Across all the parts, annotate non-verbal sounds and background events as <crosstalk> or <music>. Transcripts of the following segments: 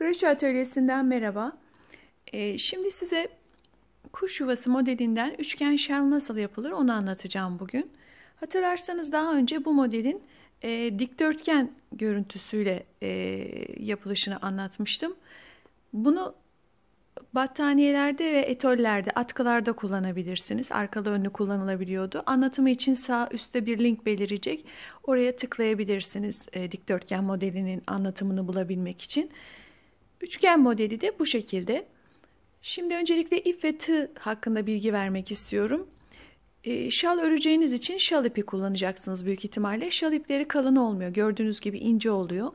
Kroşe Atölyesi'nden merhaba. Ee, şimdi size kuş yuvası modelinden üçgen şel nasıl yapılır onu anlatacağım bugün. Hatırlarsanız daha önce bu modelin e, dikdörtgen görüntüsüyle e, yapılışını anlatmıştım. Bunu battaniyelerde ve etollerde, atkılarda kullanabilirsiniz. Arkalı önlü kullanılabiliyordu. Anlatımı için sağ üstte bir link belirecek. Oraya tıklayabilirsiniz e, dikdörtgen modelinin anlatımını bulabilmek için. Üçgen modeli de bu şekilde. Şimdi öncelikle ip ve tığ hakkında bilgi vermek istiyorum. E, şal öreceğiniz için şal ipi kullanacaksınız büyük ihtimalle. Şal ipleri kalın olmuyor. Gördüğünüz gibi ince oluyor.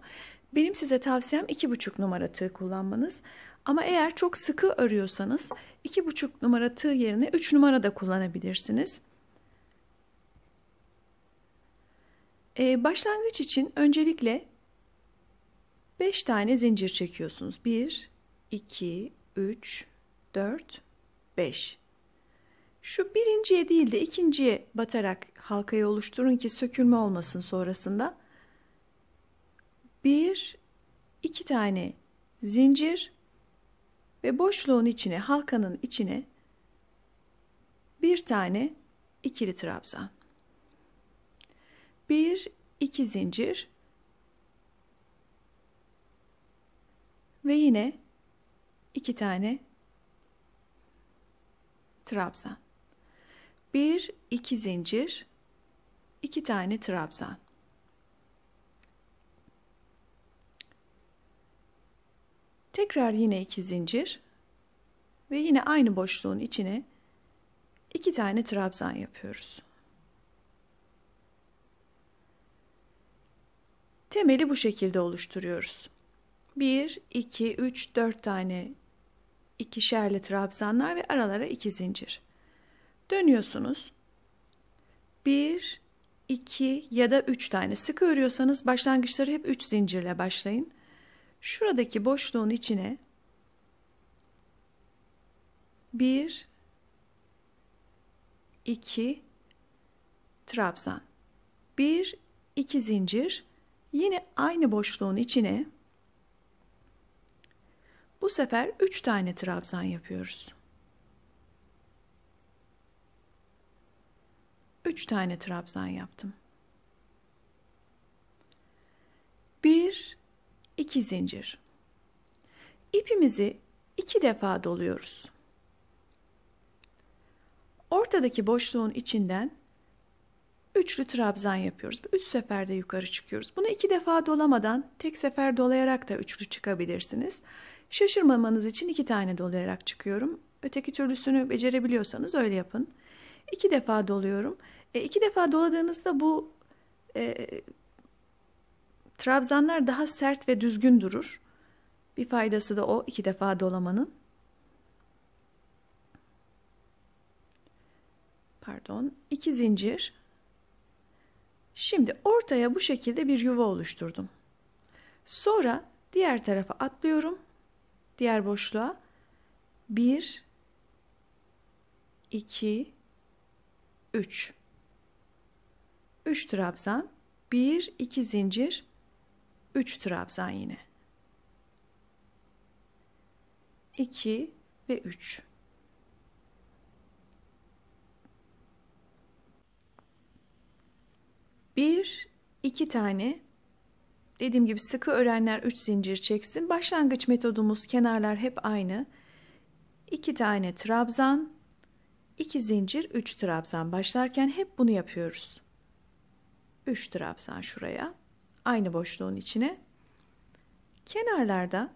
Benim size tavsiyem 2,5 numara tığ kullanmanız. Ama eğer çok sıkı örüyorsanız 2,5 numara tığ yerine 3 numara da kullanabilirsiniz. Ee, başlangıç için öncelikle 5 tane zincir çekiyorsunuz. 1, 2, 3, 4, 5. Şu birinciye değil de ikinciye batarak halkayı oluşturun ki sökülme olmasın sonrasında. 1, 2 tane zincir ve boşluğun içine, halkanın içine bir tane ikili trabzan. 1, 2 zincir Ve yine iki tane trabzan. Bir, iki zincir, iki tane trabzan. Tekrar yine iki zincir ve yine aynı boşluğun içine iki tane trabzan yapıyoruz. Temeli bu şekilde oluşturuyoruz. 1, 2, 3, 4 tane ikişerli trabzanlar ve aralara 2 zincir. Dönüyorsunuz. 1, 2 ya da 3 tane sıkı örüyorsanız başlangıçları hep 3 zincirle başlayın. Şuradaki boşluğun içine 1 2 trabzan 1 2 zincir yine aynı boşluğun içine bu sefer 3 tane trabzan yapıyoruz. 3 tane trabzan yaptım. 1 2 zincir. İpimizi 2 defa doluyoruz. Ortadaki boşluğun içinden üçlü trabzan yapıyoruz. Üç seferde yukarı çıkıyoruz. Bunu iki defa dolamadan tek sefer dolayarak da üçlü çıkabilirsiniz. Şaşırmamanız için iki tane dolayarak çıkıyorum. Öteki türlüsünü becerebiliyorsanız öyle yapın. İki defa doluyorum. E, iki defa doladığınızda bu e, trabzanlar daha sert ve düzgün durur. Bir faydası da o iki defa dolamanın. Pardon, iki zincir. Şimdi ortaya bu şekilde bir yuva oluşturdum. Sonra diğer tarafa atlıyorum diğer boşluğa 1 2 3 3 trabzan 1 2 zincir 3 trabzan yine 2 ve 3 bir iki tane Dediğim gibi sıkı örenler 3 zincir çeksin. Başlangıç metodumuz kenarlar hep aynı. 2 tane trabzan, 2 zincir, 3 trabzan başlarken hep bunu yapıyoruz. 3 trabzan şuraya, aynı boşluğun içine. Kenarlarda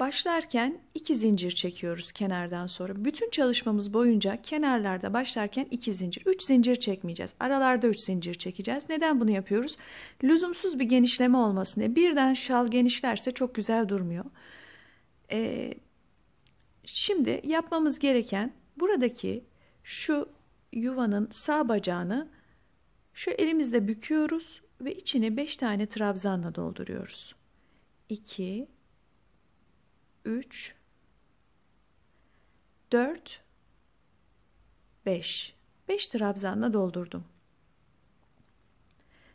başlarken iki zincir çekiyoruz kenardan sonra. Bütün çalışmamız boyunca kenarlarda başlarken iki zincir, üç zincir çekmeyeceğiz. Aralarda üç zincir çekeceğiz. Neden bunu yapıyoruz? Lüzumsuz bir genişleme olmasın diye. Birden şal genişlerse çok güzel durmuyor. Ee, şimdi yapmamız gereken buradaki şu yuvanın sağ bacağını şu elimizle büküyoruz ve içini 5 tane trabzanla dolduruyoruz. 2 3 4 5 5 trabzanla doldurdum.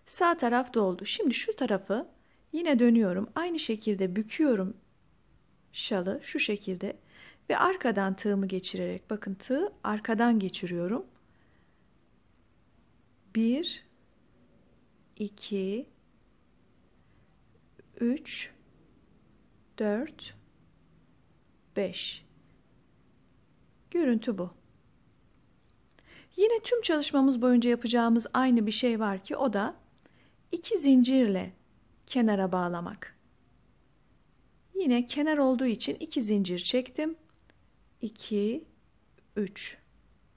Sağ taraf doldu. Şimdi şu tarafı yine dönüyorum. Aynı şekilde büküyorum şalı şu şekilde ve arkadan tığımı geçirerek bakın tığ arkadan geçiriyorum. 1 2 3 4 5. Görüntü bu. Yine tüm çalışmamız boyunca yapacağımız aynı bir şey var ki o da iki zincirle kenara bağlamak. Yine kenar olduğu için iki zincir çektim. 2 3.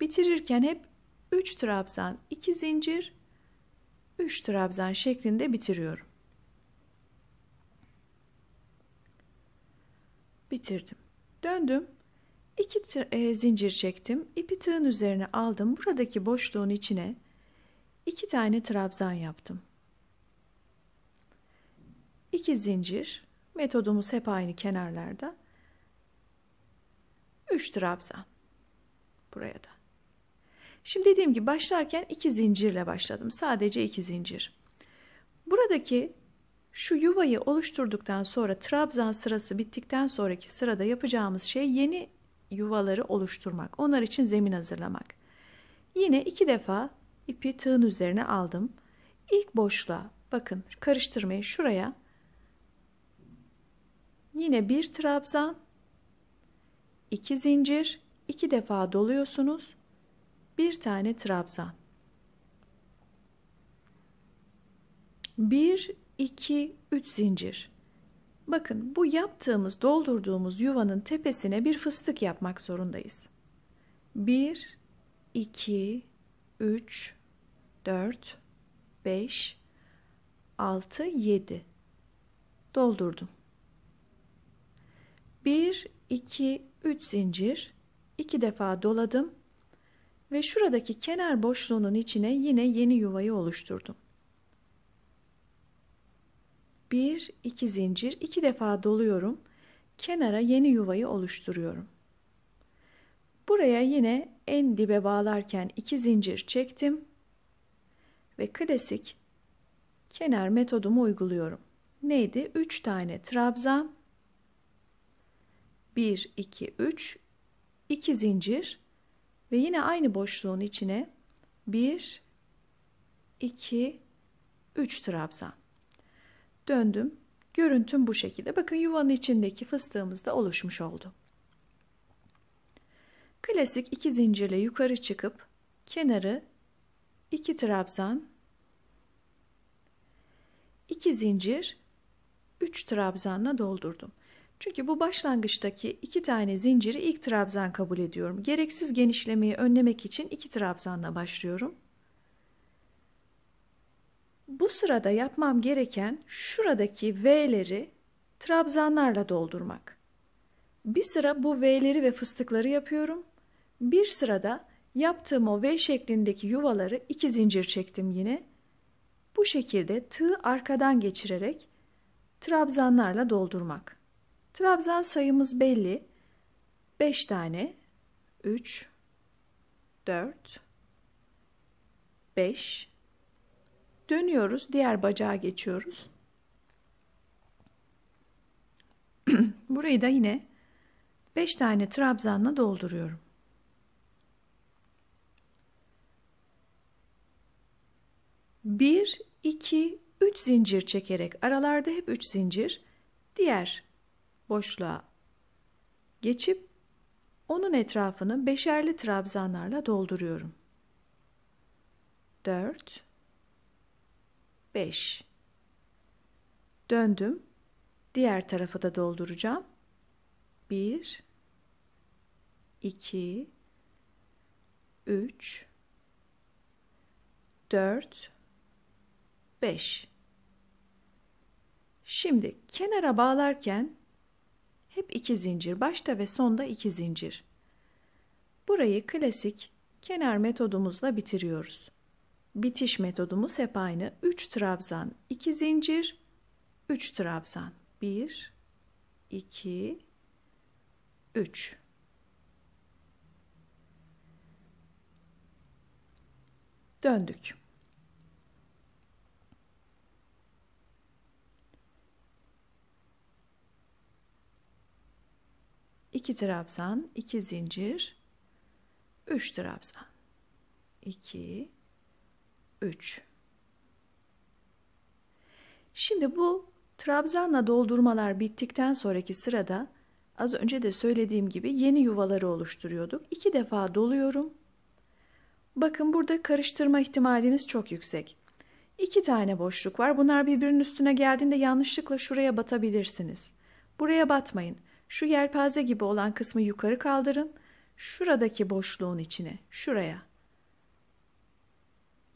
Bitirirken hep 3 trabzan, 2 zincir, 3 trabzan şeklinde bitiriyorum. Bitirdim. Döndüm. İki e, zincir çektim. İpi tığın üzerine aldım. Buradaki boşluğun içine iki tane trabzan yaptım. İki zincir. Metodumuz hep aynı kenarlarda. Üç trabzan. Buraya da. Şimdi dediğim gibi başlarken iki zincirle başladım. Sadece iki zincir. Buradaki şu yuvayı oluşturduktan sonra trabzan sırası bittikten sonraki sırada yapacağımız şey yeni yuvaları oluşturmak. Onlar için zemin hazırlamak. Yine iki defa ipi tığın üzerine aldım. İlk boşluğa bakın karıştırmayı şuraya yine bir trabzan, iki zincir, iki defa doluyorsunuz. Bir tane trabzan. Bir 2, 3 zincir. Bakın bu yaptığımız doldurduğumuz yuvanın tepesine bir fıstık yapmak zorundayız. 1, 2, 3, 4, 5, 6, 7. Doldurdum. 1, 2, 3 zincir. 2 defa doladım ve şuradaki kenar boşluğunun içine yine yeni yuvayı oluşturdum. 1 2 zincir 2 defa doluyorum. Kenara yeni yuvayı oluşturuyorum. Buraya yine en dibe bağlarken 2 zincir çektim ve klasik kenar metodumu uyguluyorum. Neydi? 3 tane trabzan 1 2 3 2 zincir ve yine aynı boşluğun içine 1 2 3 trabzan Döndüm. Görüntüm bu şekilde. Bakın yuvanın içindeki fıstığımız da oluşmuş oldu. Klasik iki zincirle yukarı çıkıp kenarı iki trabzan, iki zincir, üç trabzanla doldurdum. Çünkü bu başlangıçtaki iki tane zinciri ilk trabzan kabul ediyorum. Gereksiz genişlemeyi önlemek için iki trabzanla başlıyorum. Bu sırada yapmam gereken şuradaki V'leri trabzanlarla doldurmak. Bir sıra bu V'leri ve fıstıkları yapıyorum. Bir sırada yaptığım o V şeklindeki yuvaları iki zincir çektim yine. Bu şekilde tığ arkadan geçirerek trabzanlarla doldurmak. Trabzan sayımız belli. 5 tane 3 4 5 Dönüyoruz, diğer bacağa geçiyoruz. <clears throat> Burayı da yine 5 tane trabzanla dolduruyorum. Bir, iki, üç zincir çekerek aralarda hep üç zincir diğer boşluğa geçip onun etrafını beşerli trabzanlarla dolduruyorum. Dört. 5. Döndüm. Diğer tarafı da dolduracağım. 1 2 3 4 5 Şimdi kenara bağlarken hep iki zincir, başta ve sonda iki zincir. Burayı klasik kenar metodumuzla bitiriyoruz bitiş metodumuz hep aynı. 3 trabzan, 2 zincir, 3 trabzan. 1 2 3 Döndük. İki trabzan, iki zincir, üç trabzan. İki. 3. Şimdi bu trabzanla doldurmalar bittikten sonraki sırada az önce de söylediğim gibi yeni yuvaları oluşturuyorduk. İki defa doluyorum. Bakın burada karıştırma ihtimaliniz çok yüksek. İki tane boşluk var. Bunlar birbirinin üstüne geldiğinde yanlışlıkla şuraya batabilirsiniz. Buraya batmayın. Şu yelpaze gibi olan kısmı yukarı kaldırın. Şuradaki boşluğun içine, şuraya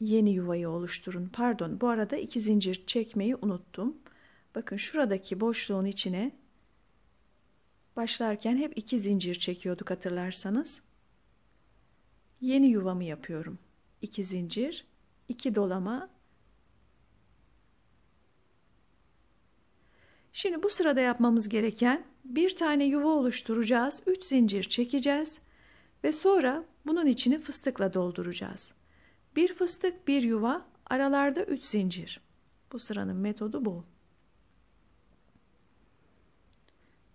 yeni yuvayı oluşturun. Pardon bu arada iki zincir çekmeyi unuttum. Bakın şuradaki boşluğun içine başlarken hep iki zincir çekiyorduk hatırlarsanız. Yeni yuvamı yapıyorum. İki zincir, iki dolama. Şimdi bu sırada yapmamız gereken bir tane yuva oluşturacağız. üç zincir çekeceğiz ve sonra bunun içini fıstıkla dolduracağız. Bir fıstık bir yuva aralarda üç zincir. Bu sıranın metodu bu.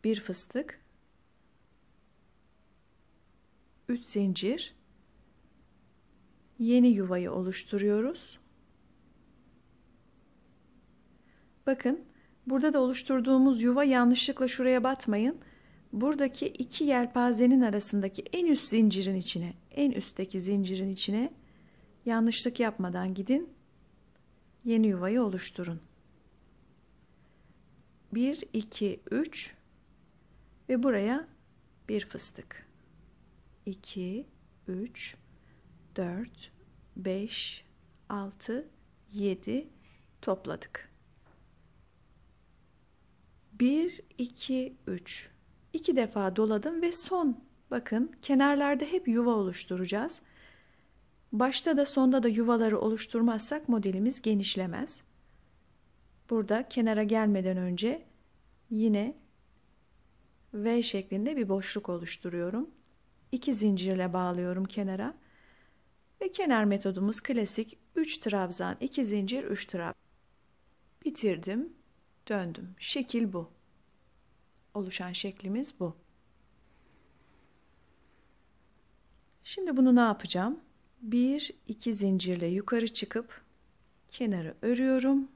Bir fıstık, üç zincir, yeni yuvayı oluşturuyoruz. Bakın burada da oluşturduğumuz yuva yanlışlıkla şuraya batmayın. Buradaki iki yelpazenin arasındaki en üst zincirin içine, en üstteki zincirin içine Yanlışlık yapmadan gidin. Yeni yuvayı oluşturun. 1 2 3 ve buraya bir fıstık. 2 3 4 5 6 7 topladık. 1 2 3 İki defa doladım ve son bakın kenarlarda hep yuva oluşturacağız. Başta da sonda da yuvaları oluşturmazsak modelimiz genişlemez. Burada kenara gelmeden önce yine V şeklinde bir boşluk oluşturuyorum. İki zincirle bağlıyorum kenara. Ve kenar metodumuz klasik 3 trabzan, 2 zincir, 3 trabzan. Bitirdim, döndüm. Şekil bu. Oluşan şeklimiz bu. Şimdi bunu ne yapacağım? bir iki zincirle yukarı çıkıp kenara örüyorum.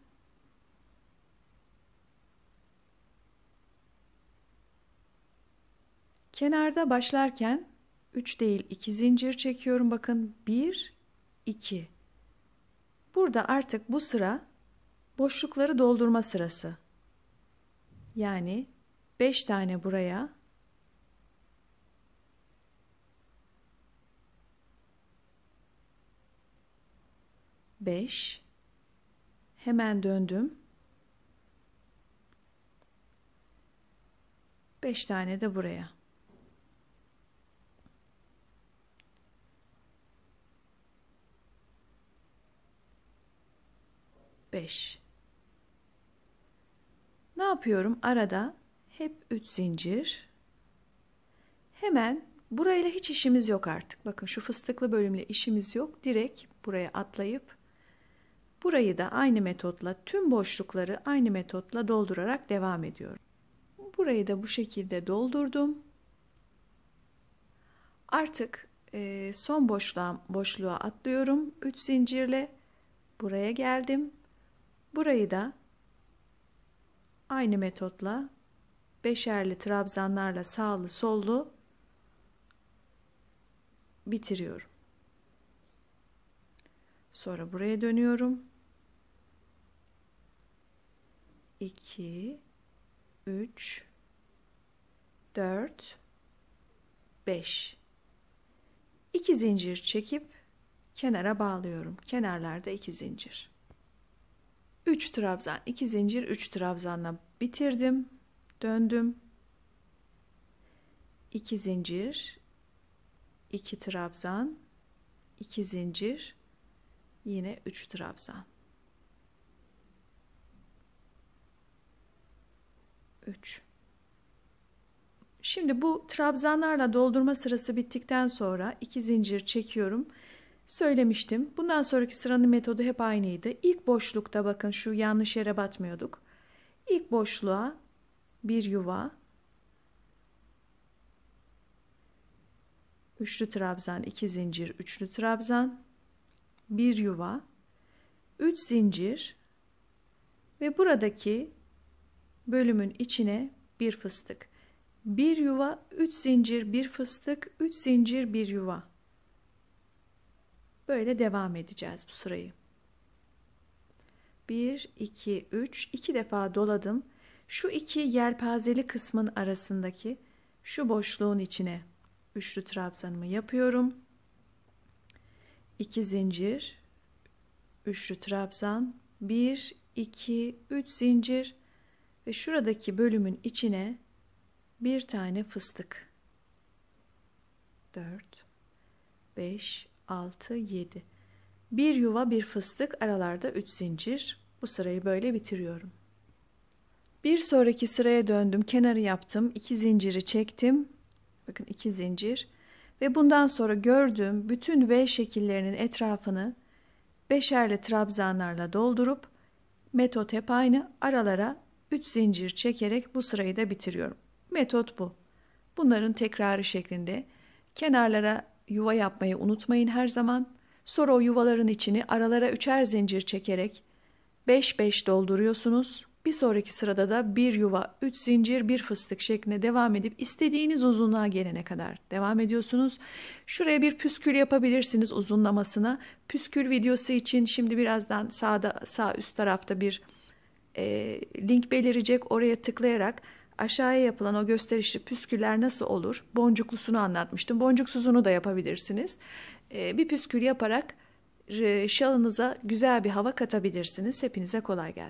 Kenarda başlarken 3 değil 2 zincir çekiyorum. Bakın 1 2. Burada artık bu sıra boşlukları doldurma sırası. Yani 5 tane buraya, 5 hemen döndüm 5 tane de buraya Beş. Ne yapıyorum? Arada hep üç zincir. Hemen burayla hiç işimiz yok artık. Bakın şu fıstıklı bölümle işimiz yok. Direkt buraya atlayıp Burayı da aynı metotla tüm boşlukları aynı metotla doldurarak devam ediyorum. Burayı da bu şekilde doldurdum. Artık e, son boşluğa, boşluğa atlıyorum. 3 zincirle buraya geldim. Burayı da aynı metotla beşerli trabzanlarla sağlı sollu bitiriyorum. Sonra buraya dönüyorum. 2 3 4 5 2 zincir çekip kenara bağlıyorum. Kenarlarda 2 zincir. 3 trabzan, 2 zincir, 3 trabzanla bitirdim. Döndüm. 2 zincir, 2 trabzan, 2 zincir, yine 3 trabzan. 3. Şimdi bu trabzanlarla doldurma sırası bittikten sonra iki zincir çekiyorum. Söylemiştim. Bundan sonraki sıranın metodu hep aynıydı. İlk boşlukta bakın şu yanlış yere batmıyorduk. İlk boşluğa bir yuva, üçlü trabzan, iki zincir, üçlü trabzan, bir yuva, üç zincir ve buradaki bölümün içine bir fıstık. Bir yuva, üç zincir, bir fıstık, üç zincir, bir yuva. Böyle devam edeceğiz bu sırayı. 1, 2, 3, 2 defa doladım. Şu iki yelpazeli kısmın arasındaki şu boşluğun içine üçlü trabzanımı yapıyorum. 2 zincir, üçlü trabzan, 1, 2, 3 zincir, ve şuradaki bölümün içine bir tane fıstık. 4 5 6 7 bir yuva bir fıstık aralarda 3 zincir. Bu sırayı böyle bitiriyorum. Bir sonraki sıraya döndüm. Kenarı yaptım. 2 zinciri çektim. Bakın 2 zincir. Ve bundan sonra gördüğüm bütün V şekillerinin etrafını beşerli trabzanlarla doldurup metot hep aynı aralara 3 zincir çekerek bu sırayı da bitiriyorum. Metot bu. Bunların tekrarı şeklinde kenarlara yuva yapmayı unutmayın her zaman. Sonra o yuvaların içini aralara üçer zincir çekerek 5-5 dolduruyorsunuz. Bir sonraki sırada da bir yuva, 3 zincir, bir fıstık şeklinde devam edip istediğiniz uzunluğa gelene kadar devam ediyorsunuz. Şuraya bir püskül yapabilirsiniz uzunlamasına. Püskül videosu için şimdi birazdan sağda sağ üst tarafta bir e, link belirecek oraya tıklayarak aşağıya yapılan o gösterişli püsküller nasıl olur? Boncuklusunu anlatmıştım. Boncuksuzunu da yapabilirsiniz. E, bir püskül yaparak e, şalınıza güzel bir hava katabilirsiniz. Hepinize kolay gelsin.